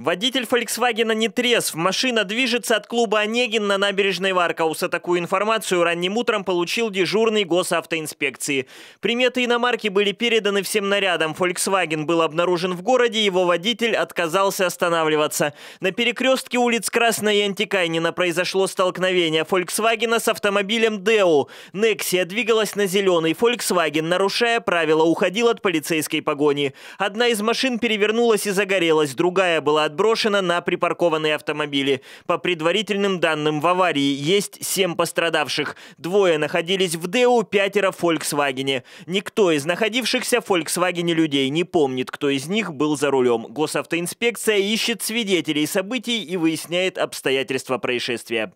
Водитель Volkswagen не трезв. Машина движется от клуба «Онегин» на набережной Варкауса. Такую информацию ранним утром получил дежурный госавтоинспекции. Приметы иномарки были переданы всем нарядам. Volkswagen был обнаружен в городе, его водитель отказался останавливаться. На перекрестке улиц Красная и Антикайнина произошло столкновение Volkswagen с автомобилем «Део». «Нексия» двигалась на зеленый. Volkswagen, нарушая правила, уходил от полицейской погони. Одна из машин перевернулась и загорелась, другая была отброшено на припаркованные автомобили. По предварительным данным, в аварии есть семь пострадавших. Двое находились в ДЭУ, пятеро в Volkswagen. Никто из находившихся в Volkswagen людей не помнит, кто из них был за рулем. Госавтоинспекция ищет свидетелей событий и выясняет обстоятельства происшествия.